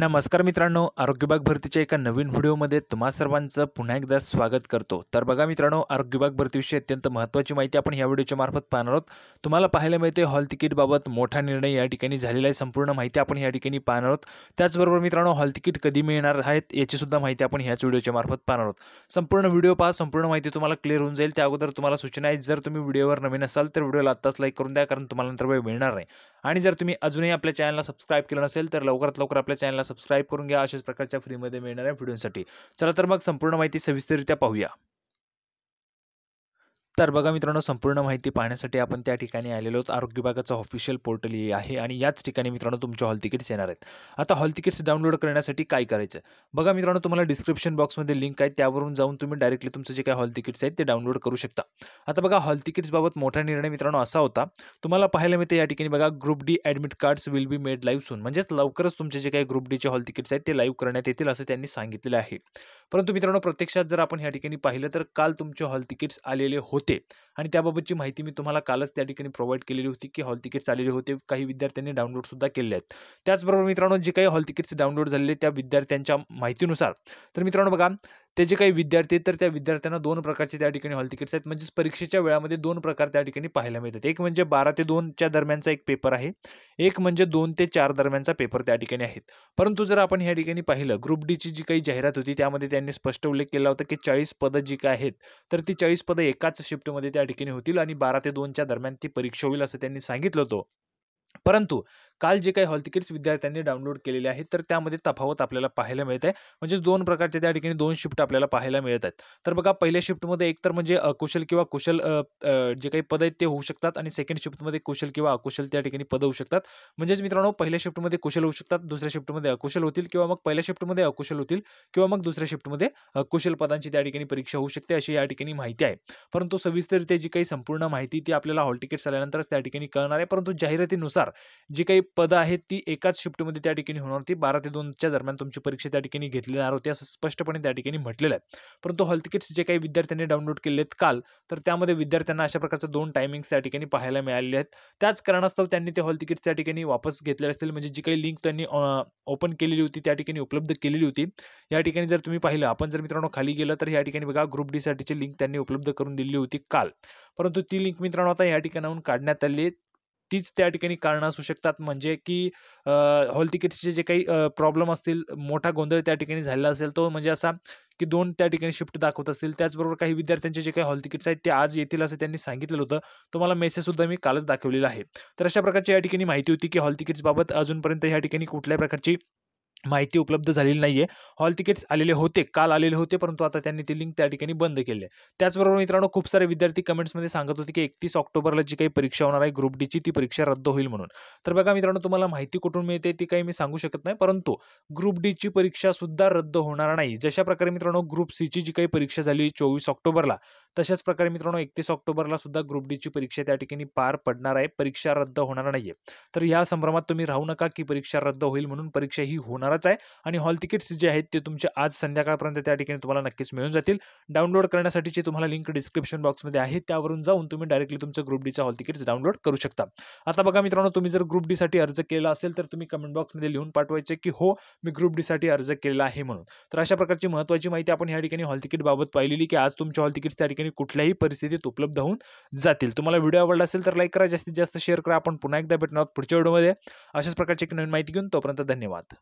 नमस्कार मित्रांनो आरोग्यबाग भरतीच्या एका नवीन व्हिडिओमध्ये तुम्हा सर्वांचं पुन्हा एकदा स्वागत करतो तर बघा मित्रांनो आरोग्यबाग भरतीविषयी अत्यंत महत्त्वाची माहिती आपण या व्हिडिओच्या मार्फत पाहणार आहोत तुम्हाला पाहायला मिळते हॉल तिकीटबाबत मोठा निर्णय या ठिकाणी झालेला आहे संपूर्ण माहिती आपण या ठिकाणी पाहणार आहोत त्याचबरोबर मित्रांनो हॉल तिकीट कधी मिळणार आहेत याचीसुद्धा माहिती आपण ह्याच व्हिडिओच्या मार्फत पाहणार आहोत संपूर्ण व्हिडिओ पहा संपूर्ण माहिती तुम्हाला क्लिअर होऊन जाईल त्या अगोदर तुम्हाला सूचना आहे जर तुम्ही व्हिडिओवर नवीन असाल तर व्हिडिओला आत्ताच लाईक करून द्या कारण तुम्हाला नंतर वेळ मिळणार नाही आणि जर तुम्ही अजूनही आपल्या चॅनलला सबस्क्राईब केलं नसेल तर लवकरात लवकर आपल्या चॅनलला सबस्क्राईब करून घ्या अशाच प्रकारच्या फ्रीमध्ये मिळणाऱ्या व्हिडिओसाठी चला तर मग संपूर्ण माहिती सविस्तररित्या पाहूया तर बघा मित्रांनो संपूर्ण माहिती पाहण्यासाठी आपण त्या ठिकाणी आलेलो आहोत आरोग्य विभागाचं ऑफिशियल पोर्टल ही आहे आणि याच ठिकाणी मित्रांनो तुमच्या हॉल तिकीट्स येणार आहेत आता हॉल तिकीट्स डाउनलोड करण्यासाठी काय करायचं बघा मित्रांनो तुम्हाला डिस्क्रिप्शन बॉक्समध्ये लिंक आहे त्यावरून जाऊन तुम्ही डायरेक्टली तुमचं जे काही हॉल तिकीट्स आहेत ते डाउनलोड करू शकता आता बघा हॉल तिकीट्सबाबत मोठा निर्णय मित्रांनो असा होता तुम्हाला पाहायला मिळते या ठिकाणी बघा group D admit cards will be made live soon म्हणजेच लवकरच तुमचे जे काही ग्रुप डीचे हॉल तिकीट्स आहेत ते लाईव्ह करण्यात येतील असं त्यांनी सांगितलेलं आहे परंतु मित्रांनो प्रत्यक्षात जर आपण या ठिकाणी पाहिलं तर काल तुमचे हॉल तिकीट्स आलेले होते होते आणि त्याबाबतची माहिती मी तुम्हाला कालच त्या ठिकाणी प्रोव्हाइड केलेली होती की हॉल तिकीट्स आलेले होते काही विद्यार्थ्यांनी डाउनलोडसुद्धा केले आहेत त्याचबरोबर मित्रांनो जे काही हॉल तिकीट्स डाउनलोड झालेले त्या विद्यार्थ्यांच्या माहितीनुसार तर मित्रांनो बघा ते जे काही विद्यार्थी आहेत तर त्या विद्यार्थ्यांना दोन प्रकारचे त्या ठिकाणी हॉल तिकीट्स आहेत म्हणजेच परीक्षेच्या वेळामध्ये दोन प्रकार त्या ठिकाणी पाहायला मिळतात एक म्हणजे बारा ते दोनच्या दरम्यानचा एक पेपर आहे एक म्हणजे दोन ते चार दरम्यानचा पेपर त्या ठिकाणी आहेत परंतु जर आपण या ठिकाणी पाहिलं ग्रुप डीची जी काही जाहिरात होती त्यामध्ये त्यांनी स्पष्ट उल्लेख केला होता की चाळीस पदं जी काय आहेत तर ती चाळीस पदं एकाच शिफ्टमध्ये त्या ठिकाणी होतील आणि बारा ते दोनच्या दरम्यान ती परीक्षा होईल असं त्यांनी सांगितलं होतं परंतु काल जे काही हॉल तिकीट्स विद्यार्थ्यांनी डाउनलोड केलेले आहेत तर त्यामध्ये तफावत आपल्याला पाहायला मिळत आहे म्हणजेच दोन प्रकारचे त्या ठिकाणी दोन शिफ्ट आपल्याला पाहायला मिळत आहेत तर बघा पहिल्या शिफ्टमध्ये एकतर म्हणजे अकुशल किंवा कुशल जे काही पद आहेत ते होऊ शकतात आणि सेकंड शिफ्टमध्ये कुशल किंवा अकुशल त्या ठिकाणी पद होऊ शकतात म्हणजेच मित्रांनो पहिल्या शिफ्टमध्ये कुशल होऊ शकतात दुसऱ्या शिफ्टमध्ये अकुशल होतील किंवा मग पहिल्या शिफ्टमध्ये अकुशल होतील किंवा मग दुसऱ्या शिफ्टमध्ये अकुशल पदांची त्या ठिकाणी परीक्षा होऊ शकते अशी या ठिकाणी माहिती आहे परंतु सविस्तरित्या जी काही संपूर्ण माहिती ती आपल्याला हॉल तिकीट्स आल्यानंतरच त्या ठिकाणी कळणार आहे परंतु जाहिरातीनुसार जी काही पदं आहेत ती एकाच शिफ्टमध्ये त्या ठिकाणी होणार होती बारा ते दोनच्या दरम्यान तुमची परीक्षा त्या ठिकाणी घेतली जाणार होती असं स्पष्टपणे त्या ठिकाणी म्हटलेलं आहे परंतु हॉल तिकीट्स जे काही विद्यार्थ्यांनी डाउनलोड केले आहेत काल तर त्यामध्ये विद्यार्थ्यांना अशा प्रकारचे दोन टायमिंग्स त्या ठिकाणी पाहायला मिळाले आहेत त्याच कारणास्तव त्यांनी ते हॉल तिकीट्स त्या ठिकाणी वापस घेतले असतील म्हणजे जी काही लिंक त्यांनी ओपन केलेली होती त्या ठिकाणी उपलब्ध केलेली होती या ठिकाणी जर तुम्ही पाहिलं आपण जर मित्रांनो खाली गेलं तर या ठिकाणी बघा ग्रुप डीसाठीची लिंक त्यांनी उपलब्ध करून दिली होती काल परंतु ती लिंक मित्रांनो आता या ठिकाणाहून काढण्यात आली तीच त्या ठिकाणी कारणं असू शकतात म्हणजे की हॉल तिकीट्सचे जे काही प्रॉब्लेम असतील मोठा गोंधळ त्या ठिकाणी झालेला असेल तो म्हणजे असा की दोन त्या ठिकाणी शिफ्ट दाखवत असतील त्याचबरोबर काही विद्यार्थ्यांचे जे काही हॉल तिकीट्स आहेत ते आज येतील असं त्यांनी सांगितलेलं होतं तुम्हाला मेसेजसुद्धा मी कालच दाखवलेला आहे तर अशा प्रकारची या ठिकाणी माहिती होती की हॉल तिकीट्सबाबत अजूनपर्यंत या ठिकाणी कुठल्या प्रकारची माहिती उपलब्ध झालेली नाही आहे हॉल तिकीट्स आलेले होते काल आलेले होते परंतु आता त्यांनी ती लिंक त्या ठिकाणी बंद केली आहे त्याचबरोबर मित्रांनो खूप सारे विद्यार्थी कमेंट्समध्ये सांगत होते की एकतीस ऑक्टोबरला जी काही परीक्षा होणार आहे ग्रुप डीची ती परीक्षा रद्द होईल म्हणून तर बघा मित्रांनो तुम्हाला माहिती कुठून मिळते ती काही मी सांगू शकत नाही परंतु ग्रुप डीची परीक्षा सुद्धा रद्द होणार नाही जशा प्रकारे मित्रांनो ग्रुप सीची जी काही परीक्षा झाली चोवीस ऑक्टोबरला तशाच प्रकारे मित्रांनो एकतीस ऑक्टोबरला सुद्धा ग्रुप डीची परीक्षा त्या ठिकाणी पार पडणार आहे परीक्षा रद्द होणार नाहीये तर या संभ्रमात तुम्ही राहू नका की परीक्षा रद्द होईल म्हणून परीक्षा ही होणारच आहे आणि हॉल तिकीट्स जे आहेत ते तुमच्या आज संध्याकाळपर्यंत त्या ठिकाणी तुम्हाला नक्कीच मिळून जातील डाउनलोड करण्यासाठीची तुम्हाला लिंक डिस्क्रिप्शन बॉक्समध्ये आहे त्यावरून जाऊन तुम्ही डायरेक्टली तुमचं ग्रुप डीचा हॉल तिकीट्स डाउनलोड करू शकता आता बघा मित्रांनो तुम्ही जर ग्रुप डीसाठी अर्ज केला असेल तर तुम्ही कमेंट बॉक्समध्ये लिहून पाठवायचे की हो मी ग्रुप डीसाठी अर्ज केला आहे म्हणून तर अशा प्रकारची महत्त्वाची माहिती आपण या ठिकाणी हॉल तिकीट बाबत पाहिलेली की आज तुमच्या हॉल तिकीट्स त्या ठिकाणी कुठल्याही परिस्थितीत उपलब्ध होऊन जातील तुम्हाला व्हिडिओ आवडला असेल तर लाईक करा जास्तीत जास्त शेअर करा आपण पुन्हा एकदा भेटणार आहोत पुढच्या व्हिडिओमध्ये अशाच प्रकारची नवीन माहिती घेऊन तोपर्यंत धन्यवाद